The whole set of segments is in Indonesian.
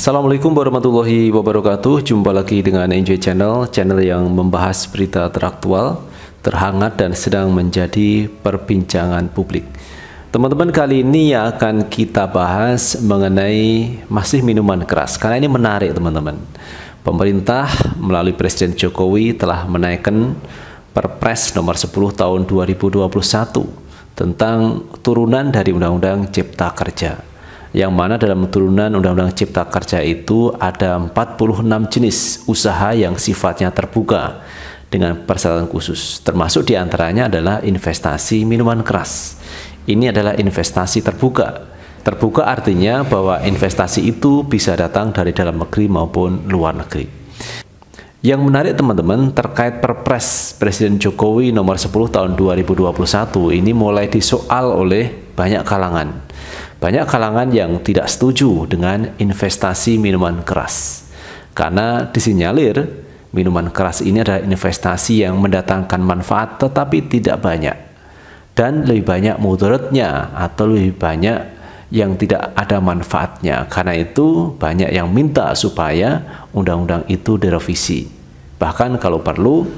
Assalamualaikum warahmatullahi wabarakatuh Jumpa lagi dengan Enjoy Channel Channel yang membahas berita teraktual Terhangat dan sedang menjadi perbincangan publik Teman-teman kali ini yang akan kita bahas mengenai masih minuman keras Karena ini menarik teman-teman Pemerintah melalui Presiden Jokowi telah menaikkan Perpres nomor 10 tahun 2021 tentang turunan dari Undang-Undang Cipta Kerja yang mana dalam turunan Undang-Undang Cipta Kerja itu ada 46 jenis usaha yang sifatnya terbuka dengan persyaratan khusus. Termasuk diantaranya adalah investasi minuman keras. Ini adalah investasi terbuka. Terbuka artinya bahwa investasi itu bisa datang dari dalam negeri maupun luar negeri. Yang menarik teman-teman terkait Perpres Presiden Jokowi nomor 10 tahun 2021 ini mulai disoal oleh banyak kalangan. Banyak kalangan yang tidak setuju dengan investasi minuman keras. Karena disinyalir minuman keras ini adalah investasi yang mendatangkan manfaat tetapi tidak banyak dan lebih banyak mudaratnya atau lebih banyak yang tidak ada manfaatnya. Karena itu banyak yang minta supaya undang-undang itu direvisi. Bahkan kalau perlu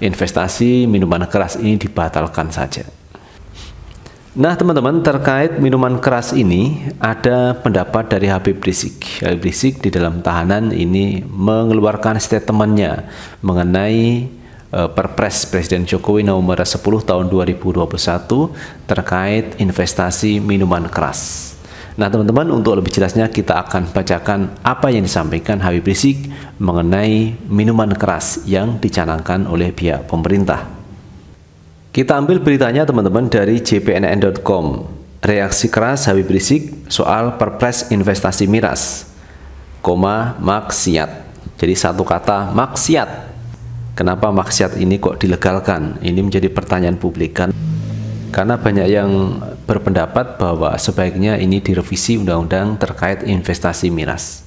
investasi minuman keras ini dibatalkan saja. Nah teman-teman terkait minuman keras ini ada pendapat dari Habib Rizik. Habib Rizik di dalam tahanan ini mengeluarkan statementnya mengenai uh, Perpres Presiden Jokowi nomor 10 tahun 2021 terkait investasi minuman keras. Nah teman-teman untuk lebih jelasnya kita akan bacakan apa yang disampaikan Habib Rizik mengenai minuman keras yang dicanangkan oleh pihak pemerintah. Kita ambil beritanya teman-teman dari jpnn.com. Reaksi keras Habib Rizik soal Perpres Investasi Miras, koma maksiat. Jadi satu kata maksiat. Kenapa maksiat ini kok dilegalkan? Ini menjadi pertanyaan publik kan? Karena banyak yang berpendapat bahwa sebaiknya ini direvisi undang-undang terkait investasi miras.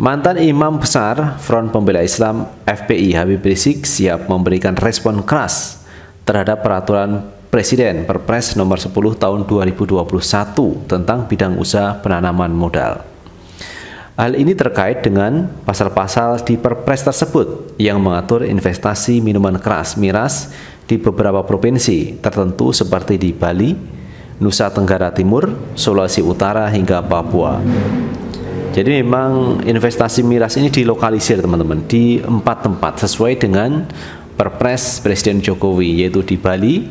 Mantan Imam Besar Front Pembela Islam FPI Habib Rizik siap memberikan respon keras terhadap peraturan Presiden Perpres nomor 10 tahun 2021 tentang bidang usaha penanaman modal. Hal ini terkait dengan pasal-pasal di Perpres tersebut yang mengatur investasi minuman keras miras di beberapa provinsi tertentu seperti di Bali, Nusa Tenggara Timur, Sulawesi Utara hingga Papua. Jadi memang investasi miras ini dilokalisir teman-teman di empat tempat sesuai dengan Perpres Presiden Jokowi yaitu di Bali,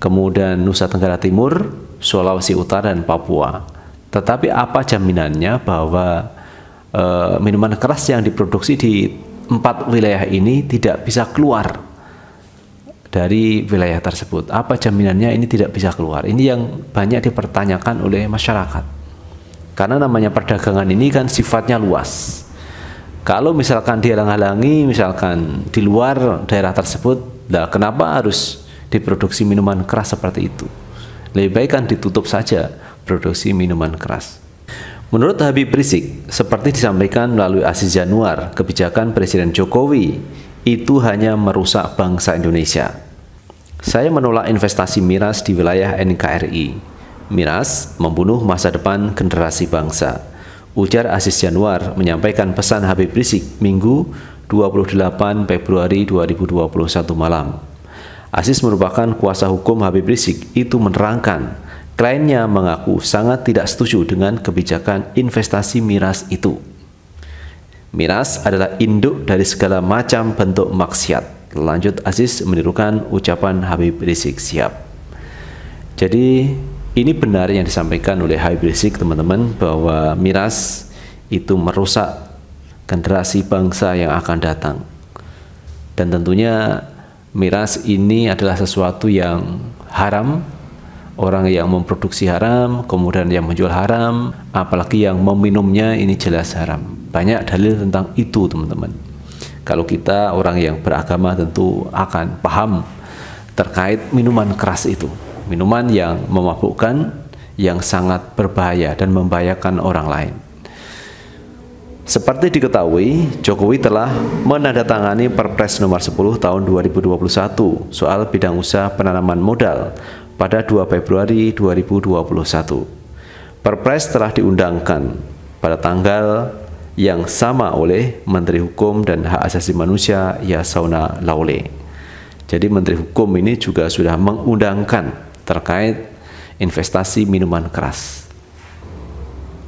kemudian Nusa Tenggara Timur, Sulawesi Utara dan Papua. Tetapi apa jaminannya bahwa e, minuman keras yang diproduksi di empat wilayah ini tidak bisa keluar dari wilayah tersebut? Apa jaminannya ini tidak bisa keluar? Ini yang banyak dipertanyakan oleh masyarakat. Karena namanya perdagangan ini kan sifatnya luas. Kalau misalkan dihalang-halangi, misalkan di luar daerah tersebut, nah kenapa harus diproduksi minuman keras seperti itu? Lebih baik kan ditutup saja produksi minuman keras. Menurut Habib Rizik, seperti disampaikan melalui Aziz Januar, kebijakan Presiden Jokowi itu hanya merusak bangsa Indonesia. Saya menolak investasi miras di wilayah NKRI. Miras membunuh masa depan generasi bangsa. Ujar Aziz Januar menyampaikan pesan Habib Rizik Minggu 28 Februari 2021 malam. Aziz merupakan kuasa hukum Habib Rizik itu menerangkan kliennya mengaku sangat tidak setuju dengan kebijakan investasi miras itu. Miras adalah induk dari segala macam bentuk maksiat. Lanjut Aziz menirukan ucapan Habib Rizik Siap. Jadi ini benar yang disampaikan oleh Habib Rizik teman-teman bahwa miras itu merusak generasi bangsa yang akan datang. Dan tentunya miras ini adalah sesuatu yang haram, orang yang memproduksi haram, kemudian yang menjual haram, apalagi yang meminumnya ini jelas haram. Banyak dalil tentang itu teman-teman. Kalau kita orang yang beragama tentu akan paham terkait minuman keras itu minuman yang memabukkan yang sangat berbahaya dan membahayakan orang lain. Seperti diketahui, Jokowi telah menandatangani Perpres nomor 10 tahun 2021 soal bidang usaha penanaman modal pada 2 Februari 2021. Perpres telah diundangkan pada tanggal yang sama oleh Menteri Hukum dan Hak Asasi Manusia Yasona Laule. Jadi Menteri Hukum ini juga sudah mengundangkan terkait investasi minuman keras.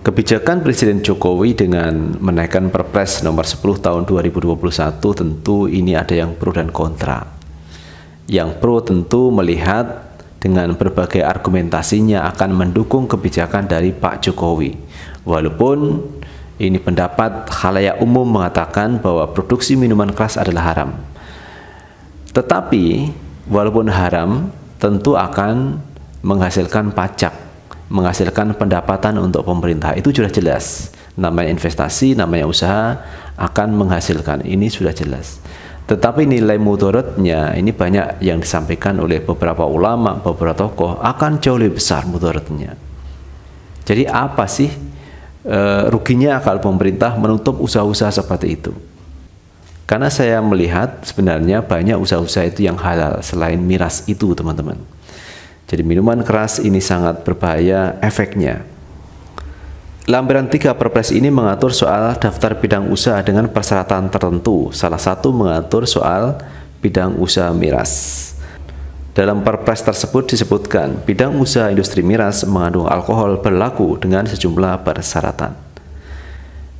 Kebijakan Presiden Jokowi dengan menaikkan Perpres nomor 10 tahun 2021 tentu ini ada yang pro dan kontra. Yang pro tentu melihat dengan berbagai argumentasinya akan mendukung kebijakan dari Pak Jokowi. Walaupun ini pendapat khalayak umum mengatakan bahwa produksi minuman keras adalah haram. Tetapi walaupun haram, tentu akan menghasilkan pajak, menghasilkan pendapatan untuk pemerintah. Itu sudah jelas. Namanya investasi, namanya usaha akan menghasilkan. Ini sudah jelas. Tetapi nilai mudaratnya ini banyak yang disampaikan oleh beberapa ulama, beberapa tokoh akan jauh lebih besar mudaratnya. Jadi apa sih e, ruginya kalau pemerintah menutup usaha-usaha seperti itu? Karena saya melihat sebenarnya banyak usaha-usaha itu yang halal selain miras itu, teman-teman. Jadi minuman keras ini sangat berbahaya efeknya. Lampiran 3 Perpres ini mengatur soal daftar bidang usaha dengan persyaratan tertentu. Salah satu mengatur soal bidang usaha miras. Dalam perpres tersebut disebutkan, bidang usaha industri miras mengandung alkohol berlaku dengan sejumlah persyaratan.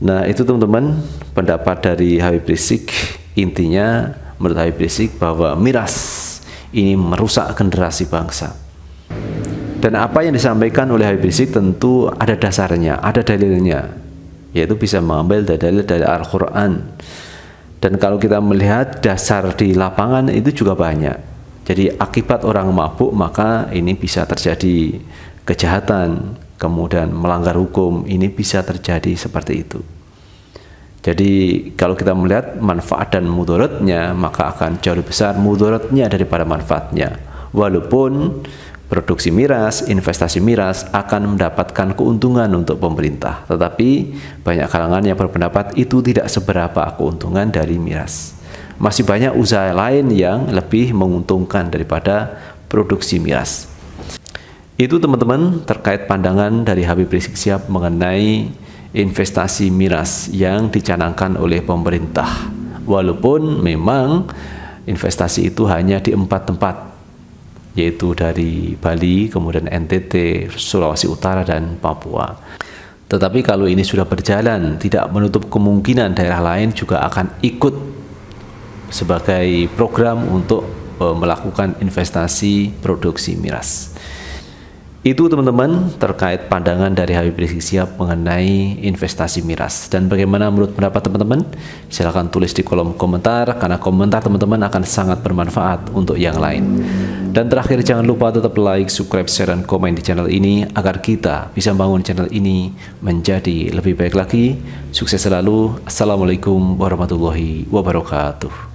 Nah itu teman-teman pendapat dari Habib Rizik intinya menurut Habib Rizik bahwa miras ini merusak generasi bangsa. Dan apa yang disampaikan oleh Habib Rizik tentu ada dasarnya, ada dalilnya, yaitu bisa mengambil dalil dari Al-Quran. Dan kalau kita melihat dasar di lapangan itu juga banyak. Jadi akibat orang mabuk maka ini bisa terjadi kejahatan, kemudian melanggar hukum, ini bisa terjadi seperti itu. Jadi kalau kita melihat manfaat dan mudaratnya, maka akan jauh lebih besar mudaratnya daripada manfaatnya. Walaupun produksi miras, investasi miras akan mendapatkan keuntungan untuk pemerintah, tetapi banyak kalangan yang berpendapat itu tidak seberapa keuntungan dari miras. Masih banyak usaha lain yang lebih menguntungkan daripada produksi miras. Itu teman-teman terkait pandangan dari Habib Rizik Siap mengenai investasi miras yang dicanangkan oleh pemerintah. Walaupun memang investasi itu hanya di empat tempat, yaitu dari Bali, kemudian NTT, Sulawesi Utara, dan Papua. Tetapi kalau ini sudah berjalan, tidak menutup kemungkinan daerah lain juga akan ikut sebagai program untuk eh, melakukan investasi produksi miras. Itu teman-teman terkait pandangan dari Habib Rizik Sihab mengenai investasi miras dan bagaimana menurut pendapat teman-teman? Silahkan tulis di kolom komentar karena komentar teman-teman akan sangat bermanfaat untuk yang lain. Dan terakhir jangan lupa tetap like, subscribe, share, dan komen di channel ini agar kita bisa membangun channel ini menjadi lebih baik lagi. Sukses selalu. Assalamualaikum warahmatullahi wabarakatuh.